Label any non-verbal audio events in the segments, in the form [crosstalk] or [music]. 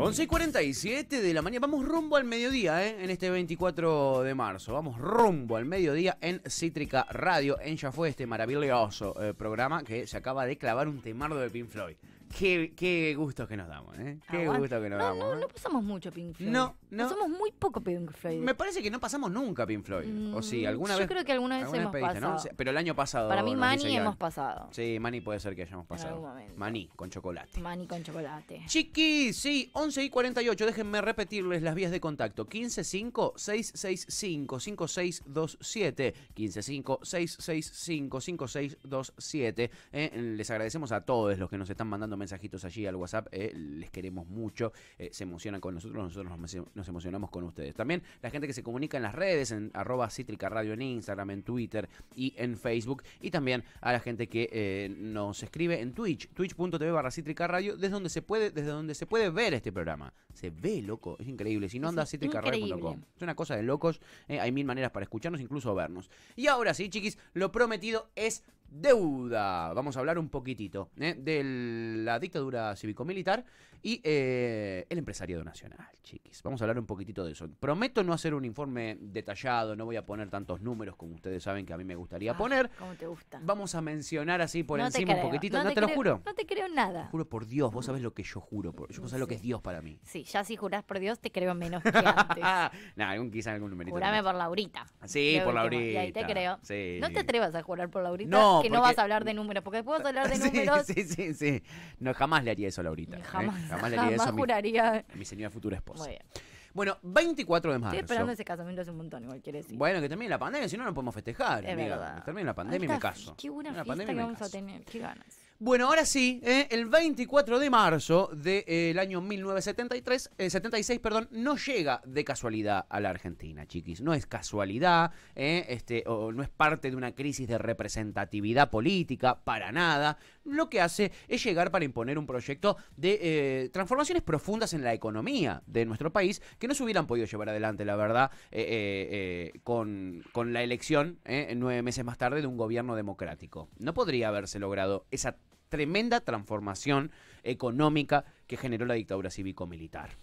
11 y 47 de la mañana. Vamos rumbo al mediodía, ¿eh? En este 24 de marzo. Vamos rumbo al mediodía en Cítrica Radio. En ya fue este maravilloso eh, programa que se acaba de clavar un temardo de Pink Floyd. Qué, qué que nos damos, ¿eh? Qué gusto que nos damos. ¿eh? No, pasamos mucho Pink Floyd. No, no. Pasamos muy poco Pink Floyd. Me parece que no pasamos nunca Pink Floyd. o sí, mm, alguna yo vez. Yo creo que alguna vez hemos pasado. Pero el año pasado. Para mí, Mani hemos pasado. Sí, Mani puede ser que hayamos pasado. Maní con chocolate. Mani con chocolate. Chiquis, sí, 11 y 48. Déjenme repetirles las vías de contacto: 155-665-5627. 155-665-5627. Eh, les agradecemos a todos los que nos están mandando mensajitos allí al WhatsApp. Eh, les queremos mucho. Eh, se emocionan con nosotros. Nosotros nos, emocionamos con ustedes. También la gente que se comunica en las redes, en arroba Cítrica Radio en Instagram, en Twitter y en Facebook. Y también a la gente que eh, nos escribe en Twitch, twitch.tv barra Cítrica desde donde se puede, desde donde se puede ver este programa. Se ve, loco. Es increíble. Si no anda citricarradio.com. Es una cosa de locos. hay mil maneras para escucharnos, incluso vernos. Y ahora sí, chiquis, lo prometido es deuda. Vamos a hablar un poquitito ¿eh? de la dictadura cívico-militar y eh, el empresariado nacional, chiquis. Vamos a hablar un poquitito de eso. Prometo no hacer un informe detallado, no voy a poner tantos números como ustedes saben que a mí me gustaría ah, poner. Como te gusta. Vamos a mencionar así por encima un poquitito. No, te, lo juro. No te creo nada. Juro por Dios, vos sabés lo que yo juro. yo sé lo que es Dios para mí. Sí, ya si jurás por Dios te creo menos que antes. [laughs] algún, quizá algún numerito. Jurame por Laurita. Sí, por Laurita. ahí te creo. no te atrevas a jurar por Laurita. No, que no vas a hablar de números, porque puedes hablar de [laughs] números. Sí, sí, sí. No, jamás le haría eso a Laurita. ¿eh? Jamás, le haría eso a mi, juraría. mi señora futura esposa. Muy bien. Bueno, 24 de marzo. Estoy esperando ese casamiento hace un montón, igual quiere decir. Bueno, que termine la pandemia, si no, no podemos festejar. Es Verdad. Que termine la pandemia y me caso. Qué buena fiesta que vamos a tener, qué ganas. Bueno, ahora sí, ¿eh? el 24 de marzo del eh, año 1973, eh, perdón, no llega de casualidad a la Argentina, chiquis. No es casualidad, este, o no es parte de una crisis de representatividad política, para nada lo que hace es llegar para imponer un proyecto de eh, transformaciones profundas en la economía de nuestro país que no se hubieran podido llevar adelante, la verdad, eh, eh, con, con, la elección nueve meses más tarde de un gobierno democrático. No podría haberse logrado esa tremenda transformación económica que generó la dictadura cívico-militar.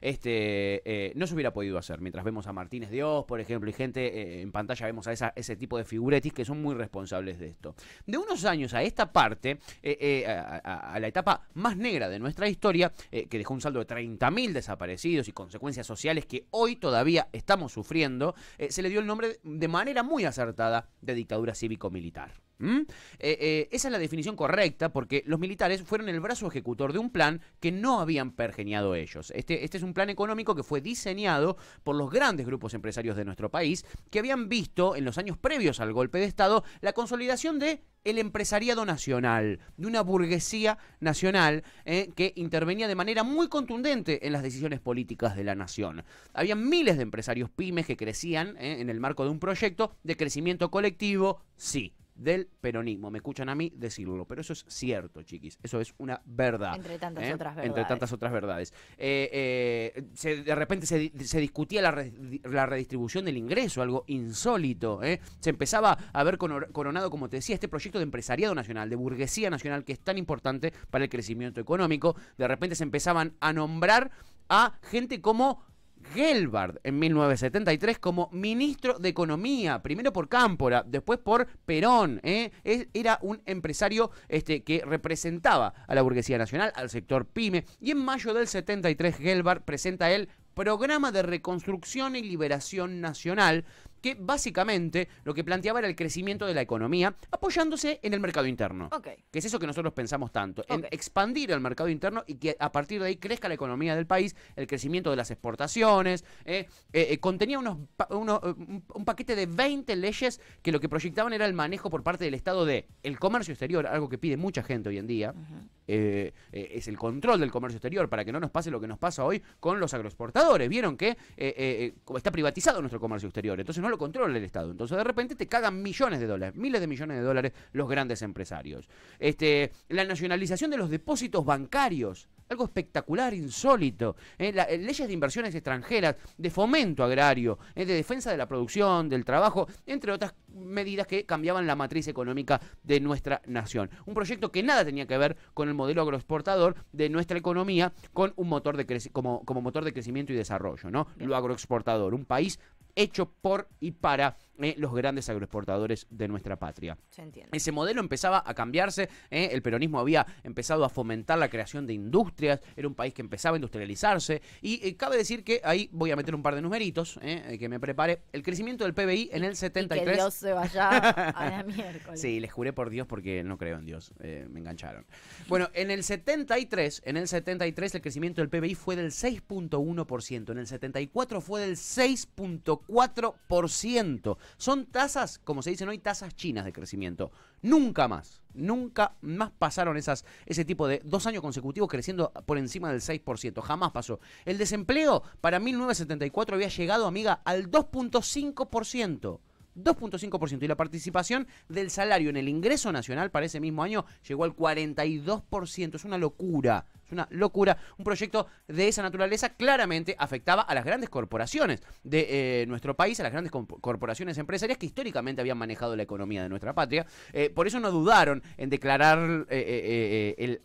Este, eh, no se hubiera podido hacer. Mientras vemos a Martínez Dios, por ejemplo, y gente eh, en pantalla vemos a esa, ese tipo de figuretis que son muy responsables de esto. De unos años a esta parte, eh, a, la etapa más negra de nuestra historia, que dejó un saldo de 30.000 desaparecidos y consecuencias sociales que hoy todavía estamos sufriendo, se le dio el nombre de manera muy acertada de dictadura cívico-militar. ¿Mm? Eh, eh, esa es la definición correcta porque los militares fueron el brazo ejecutor de un plan que no habían pergeniado ellos. Este, este es un plan económico que fue diseñado por los grandes grupos empresarios de nuestro país que habían visto en los años previos al golpe de Estado la consolidación de el empresariado nacional, de una burguesía nacional eh, que intervenía de manera muy contundente en las decisiones políticas de la nación. Había miles de empresarios pymes que crecían en el marco de un proyecto de crecimiento colectivo, sí del peronismo. Me escuchan a mí decirlo, pero eso es cierto, chiquis. Eso es una verdad. Entre ¿eh? tantas otras verdades. Entre tantas otras verdades. de repente se, discutía la, la, redistribución del ingreso, algo insólito. ¿eh? Se empezaba a ver coronado, como te decía, este proyecto de empresariado nacional, de burguesía nacional, que es tan importante para el crecimiento económico. De repente se empezaban a nombrar a gente como Gelbard en 1973 como ministro de Economía, primero por Cámpora, después por Perón. ¿eh? era un empresario este, que representaba a la burguesía nacional, al sector pyme, y en mayo del 73 Gelbard presenta el Programa de Reconstrucción y Liberación Nacional, que básicamente lo que planteaba era el crecimiento de la economía apoyándose en el mercado interno. Que es eso que nosotros pensamos tanto, en expandir el mercado interno y que a partir de ahí crezca la economía del país, el crecimiento de las exportaciones. Eh, eh, eh, contenía unos, un paquete de 20 leyes que lo que proyectaban era el manejo por parte del Estado de el comercio exterior, algo que pide mucha gente hoy en día. Eh, eh, es el control del comercio exterior, para que no nos pase lo que nos pasa hoy con los agroexportadores. Vieron que eh, está privatizado nuestro comercio exterior, entonces no lo controla el Estado. Entonces de repente te cagan millones de dólares, miles de millones de dólares los grandes empresarios. Este, la nacionalización de los depósitos bancarios algo espectacular, insólito. ¿eh? Eh, leyes de inversiones extranjeras, de fomento agrario, ¿eh? de defensa de la producción, del trabajo, entre otras medidas que cambiaban la matriz económica de nuestra nación. Un proyecto que nada tenía que ver con el modelo agroexportador de nuestra economía con un motor de como, como motor de crecimiento y desarrollo, ¿no? Lo agroexportador, un país hecho por y para eh, los grandes agroexportadores de nuestra patria. Ese modelo empezaba a cambiarse, eh, el peronismo había empezado a fomentar la creación de industrias, era un país que empezaba a industrializarse y eh, cabe decir que ahí voy a meter un par de numeritos que me prepare. El crecimiento del PBI en el 73... que Dios se vaya a [laughs] miércoles. Sí, les juré por Dios porque no creo en Dios, me engancharon. Bueno, en el 73, en el 73 el crecimiento del PBI fue del 6.1%, en el 74 fue del 6.4%. Son tasas, como se dice hoy, tasas chinas de crecimiento. Nunca más, nunca más pasaron esas, ese tipo de dos años consecutivos creciendo por encima del 6%. Jamás pasó. El desempleo para 1974 había llegado, amiga, al 2.5%. 2.5% y la participación del salario en el ingreso nacional para ese mismo año llegó al 42%. Es una locura, es una locura. Un proyecto de esa naturaleza claramente afectaba a las grandes corporaciones de eh, nuestro país, a las grandes corporaciones empresarias que históricamente habían manejado la economía de nuestra patria. Eh, por eso no dudaron en declarar eh, el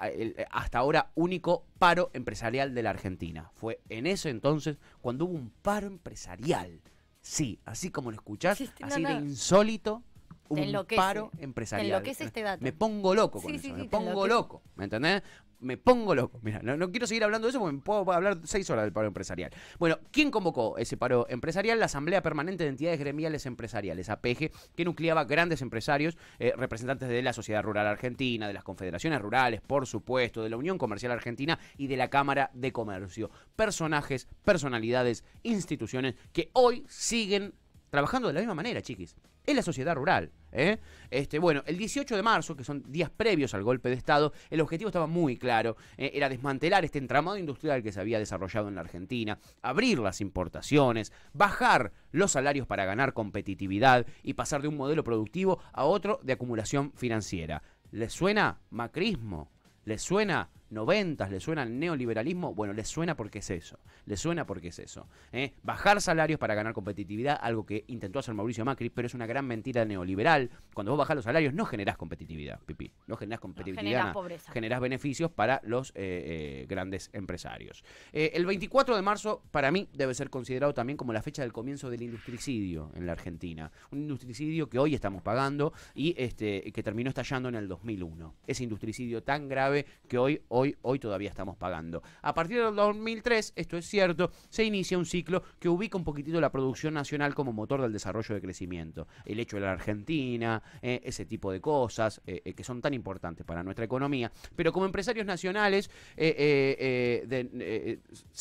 hasta ahora único paro empresarial de la Argentina. Fue en ese entonces cuando hubo un paro empresarial Sí, así como lo escuchás, así de insólito, un paro empresarial. Este me pongo loco con eso, me pongo loco, ¿me entendés? me pongo loco. Mira, no, quiero seguir hablando de eso porque puedo hablar seis horas del paro empresarial. Bueno, ¿quién convocó ese paro empresarial? La Asamblea Permanente de Entidades Gremiales Empresariales, APG, que nucleaba grandes empresarios, eh, representantes de la Sociedad Rural Argentina, de las Confederaciones Rurales, por supuesto, de la Unión Comercial Argentina y de la Cámara de Comercio. Personajes, personalidades, instituciones que hoy siguen trabajando de la misma manera, chiquis es la sociedad rural. ¿eh? Este, bueno, el 18 de marzo, que son días previos al golpe de Estado, el objetivo estaba muy claro. Eh, era desmantelar este entramado industrial que se había desarrollado en la Argentina, abrir las importaciones, bajar los salarios para ganar competitividad y pasar de un modelo productivo a otro de acumulación financiera. ¿Les suena macrismo? ¿Les suena noventas, le suena el neoliberalismo, bueno, le suena porque es eso, le suena porque es eso. ¿eh? Bajar salarios para ganar competitividad, algo que intentó hacer Mauricio Macri, pero es una gran mentira neoliberal. Cuando vos bajás los salarios no generás competitividad, pipí. no generás competitividad, generás, beneficios para los eh, eh, grandes empresarios. el 24 de marzo, para mí, debe ser considerado también como la fecha del comienzo del industricidio en la Argentina. Un industricidio que hoy estamos pagando y este, que terminó estallando en el 2001. Ese industricidio tan grave que hoy, hoy hoy, todavía estamos pagando. A partir del 2003, esto es cierto, se inicia un ciclo que ubica un poquitito la producción nacional como motor del desarrollo de crecimiento. El hecho de la Argentina, eh, ese tipo de cosas eh, eh, que son tan importantes para nuestra economía. Pero como empresarios nacionales se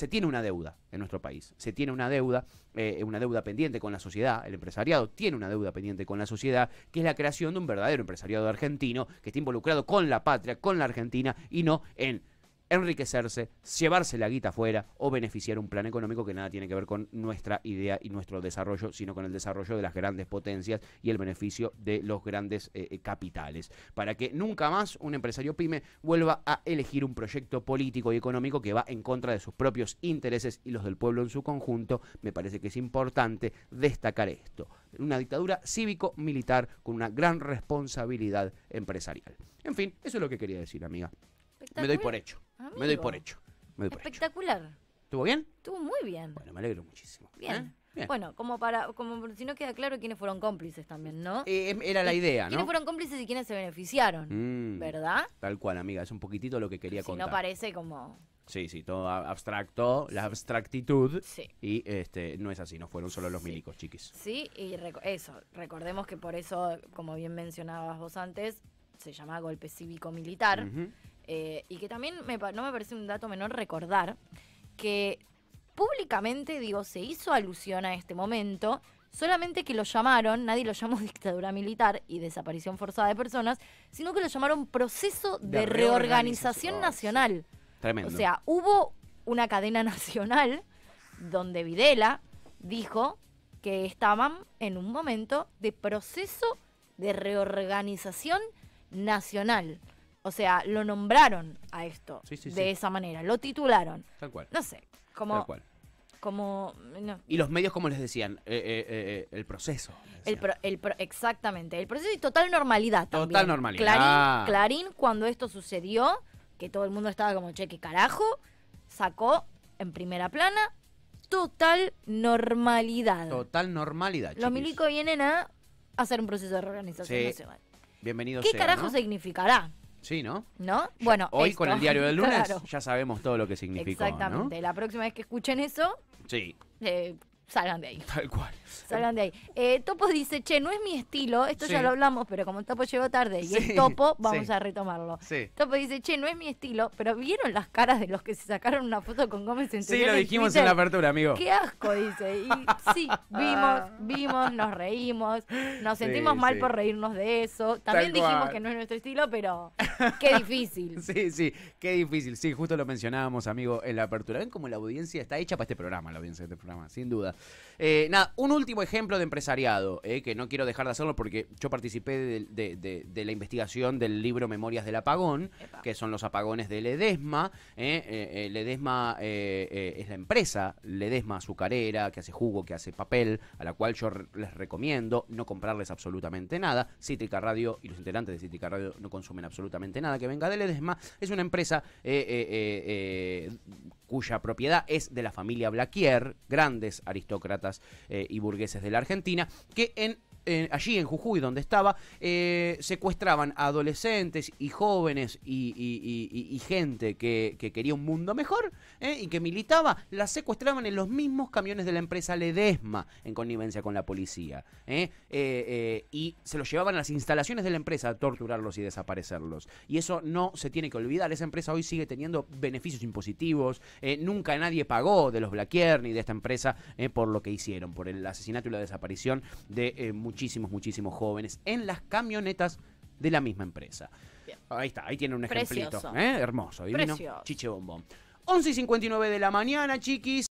tiene una deuda en nuestro país. Se tiene una deuda, una deuda pendiente con la sociedad. El empresariado tiene una deuda pendiente con la sociedad, que es la creación de un verdadero empresariado argentino que esté involucrado con la patria, con la Argentina y no en enriquecerse, llevarse la guita afuera o beneficiar un plan económico que nada tiene que ver con nuestra idea y nuestro desarrollo, sino con el desarrollo de las grandes potencias y el beneficio de los grandes eh, eh, capitales. Para que nunca más un empresario pyme vuelva a elegir un proyecto político y económico que va en contra de sus propios intereses y los del pueblo en su conjunto, me parece que es importante destacar esto. Una dictadura cívico-militar con una gran responsabilidad empresarial. En fin, eso es lo que quería decir, amiga. Me doy por hecho. Ah, me doy por hecho. espectacular. ¿Estuvo bien? Estuvo muy bien. Bueno, me alegro muchísimo. Bien. ¿Eh? Bueno, como para, como si no queda claro quiénes fueron cómplices también, ¿no? Eh, em, era la eh, idea, ¿no? Quiénes fueron cómplices y quiénes se beneficiaron, mm. ¿verdad? Tal cual, amiga, es un poquitito lo que quería contar. Si no parece como... Sí, sí, todo abstracto, la abstractitud. Sí. Y este, no es así, no fueron solo los milicos, chiquis. Sí, y eso, recordemos que por eso, como bien mencionabas vos antes, se llama golpe cívico-militar. Eh, y que también me, no me parece un dato menor recordar que públicamente, digo, se hizo alusión a este momento, solamente que lo llamaron, nadie lo llamó [laughs] dictadura militar y desaparición forzada de personas, sino que lo llamaron proceso de, reorganización, oh, nacional. Tremendo. O sea, hubo una cadena [laughs] nacional donde Videla dijo que estaban en un momento de proceso de reorganización nacional. O sea, lo nombraron a esto de esa manera, lo titularon. Tal cual. No sé, como... Tal cual. Como, Y los medios, ¿cómo les decían, eh, eh, eh, el proceso. El, exactamente, el proceso y total normalidad. también. Total normalidad. Clarín, cuando esto sucedió, que todo el mundo estaba como, cheque carajo, sacó en primera plana total normalidad. Total normalidad. Los milicos vienen a hacer un proceso de reorganización nacional. Bienvenidos. ¿Qué carajo significará? Sí, ¿no? ¿No? Bueno, hoy con el diario del [laughs] lunes ya sabemos todo lo que significó. Exactamente. La próxima vez que escuchen eso, sí. Eh, salgan de ahí. Tal cual. Salgan de ahí. Eh, topo dice, che, no es mi estilo, esto ya lo hablamos, pero como Topo llegó tarde y es Topo, vamos a retomarlo. Topo dice, che, no es mi estilo, pero ¿vieron las caras de los que se sacaron una foto con Gómez en Sí, lo dijimos en la apertura, amigo. Qué asco, dice. [laughs] sí, vimos, vimos, nos reímos, nos sentimos mal por reírnos de eso. También dijimos que no es nuestro estilo, pero... Qué difícil. [laughs] sí, sí, qué difícil. Sí, justo lo mencionábamos, amigo, en la apertura. Ven cómo la audiencia está hecha para este programa, la audiencia de este programa, sin duda. Eh, nada, un último ejemplo de empresariado, eh, que no quiero dejar de hacerlo porque yo participé de, la investigación del libro Memorias del Apagón, que son los apagones de Ledesma. Eh, Ledesma es la empresa Ledesma azucarera, que hace jugo, que hace papel, a la cual yo les recomiendo no comprarles absolutamente nada. Cítrica Radio y los integrantes de Cítrica Radio no consumen absolutamente nada que venga de Ledesma Es una empresa eh, eh, eh, cuya propiedad es de la familia Blaquier, grandes aristócratas y burgueses de la Argentina, que en allí en Jujuy, donde estaba, eh, secuestraban a adolescentes y jóvenes y, gente que, quería un mundo mejor eh, y que militaba, las secuestraban en los mismos camiones de la empresa Ledesma, en connivencia con la policía. Eh, y se los llevaban a las instalaciones de la empresa a torturarlos y desaparecerlos. Y eso no se tiene que olvidar. Esa empresa hoy sigue teniendo beneficios impositivos. nunca nadie pagó de los Blackier ni de esta empresa por lo que hicieron, por el asesinato y la desaparición de muchísimos, muchísimos jóvenes en las camionetas de la misma empresa. Ahí está, ahí tiene un ejemplito. ¿eh? Hermoso, divino. Chiche bombón. 11 59 de la mañana, chiquis.